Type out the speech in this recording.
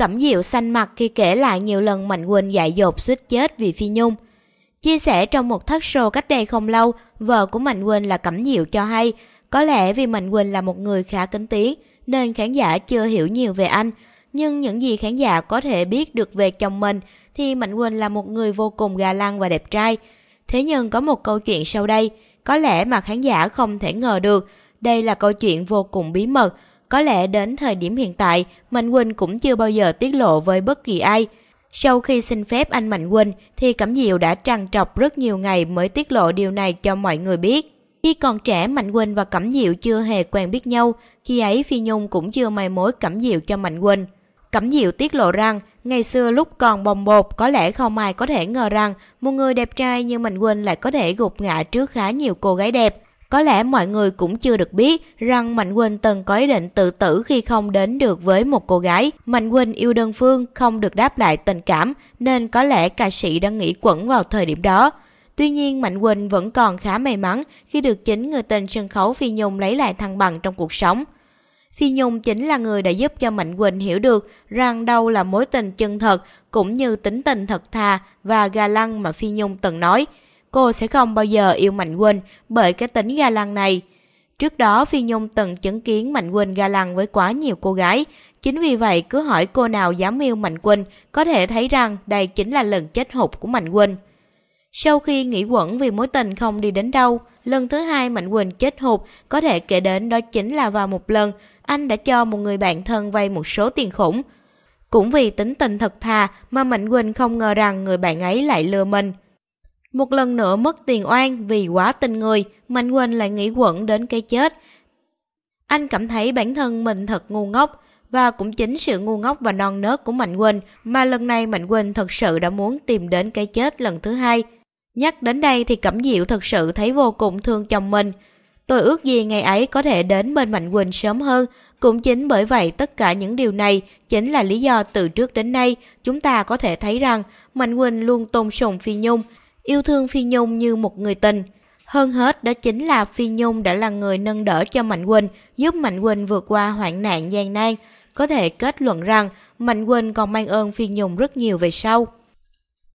Cẩm Diệu xanh mặt khi kể lại nhiều lần Mạnh Quỳnh dại dột suýt chết vì Phi Nhung. Chia sẻ trong một thất show cách đây không lâu, vợ của Mạnh Quỳnh là Cẩm Diệu cho hay, có lẽ vì Mạnh Quỳnh là một người khá kính tiếng nên khán giả chưa hiểu nhiều về anh. Nhưng những gì khán giả có thể biết được về chồng mình thì Mạnh Quỳnh là một người vô cùng gà lăng và đẹp trai. Thế nhưng có một câu chuyện sau đây, có lẽ mà khán giả không thể ngờ được. Đây là câu chuyện vô cùng bí mật có lẽ đến thời điểm hiện tại, Mạnh Quỳnh cũng chưa bao giờ tiết lộ với bất kỳ ai. Sau khi xin phép anh Mạnh Quỳnh thì Cẩm Diệu đã trằn trọc rất nhiều ngày mới tiết lộ điều này cho mọi người biết. Khi còn trẻ Mạnh Quỳnh và Cẩm Diệu chưa hề quen biết nhau, khi ấy Phi Nhung cũng chưa mai mối Cẩm Diệu cho Mạnh Quỳnh. Cẩm Diệu tiết lộ rằng, ngày xưa lúc còn bồng bột có lẽ không ai có thể ngờ rằng một người đẹp trai như Mạnh Quỳnh lại có thể gục ngã trước khá nhiều cô gái đẹp. Có lẽ mọi người cũng chưa được biết rằng Mạnh Quỳnh từng có ý định tự tử khi không đến được với một cô gái. Mạnh Quỳnh yêu đơn phương, không được đáp lại tình cảm, nên có lẽ ca sĩ đã nghĩ quẩn vào thời điểm đó. Tuy nhiên Mạnh Quỳnh vẫn còn khá may mắn khi được chính người tình sân khấu Phi Nhung lấy lại thăng bằng trong cuộc sống. Phi Nhung chính là người đã giúp cho Mạnh Quỳnh hiểu được rằng đâu là mối tình chân thật cũng như tính tình thật thà và ga lăng mà Phi Nhung từng nói cô sẽ không bao giờ yêu Mạnh Quỳnh bởi cái tính ga lăng này. Trước đó Phi Nhung từng chứng kiến Mạnh Quỳnh ga lăng với quá nhiều cô gái. Chính vì vậy cứ hỏi cô nào dám yêu Mạnh Quỳnh có thể thấy rằng đây chính là lần chết hụt của Mạnh Quỳnh. Sau khi nghỉ quẩn vì mối tình không đi đến đâu, lần thứ hai Mạnh Quỳnh chết hụt có thể kể đến đó chính là vào một lần anh đã cho một người bạn thân vay một số tiền khủng. Cũng vì tính tình thật thà mà Mạnh Quỳnh không ngờ rằng người bạn ấy lại lừa mình. Một lần nữa mất tiền oan vì quá tình người, Mạnh Quỳnh lại nghĩ quẩn đến cái chết. Anh cảm thấy bản thân mình thật ngu ngốc, và cũng chính sự ngu ngốc và non nớt của Mạnh Quỳnh mà lần này Mạnh Quỳnh thật sự đã muốn tìm đến cái chết lần thứ hai. Nhắc đến đây thì Cẩm Diệu thật sự thấy vô cùng thương chồng mình. Tôi ước gì ngày ấy có thể đến bên Mạnh Quỳnh sớm hơn, cũng chính bởi vậy tất cả những điều này chính là lý do từ trước đến nay chúng ta có thể thấy rằng Mạnh Quỳnh luôn tôn sùng Phi Nhung yêu thương Phi Nhung như một người tình. Hơn hết đó chính là Phi Nhung đã là người nâng đỡ cho Mạnh Quỳnh, giúp Mạnh Quỳnh vượt qua hoạn nạn gian nan. Có thể kết luận rằng Mạnh Quỳnh còn mang ơn Phi Nhung rất nhiều về sau.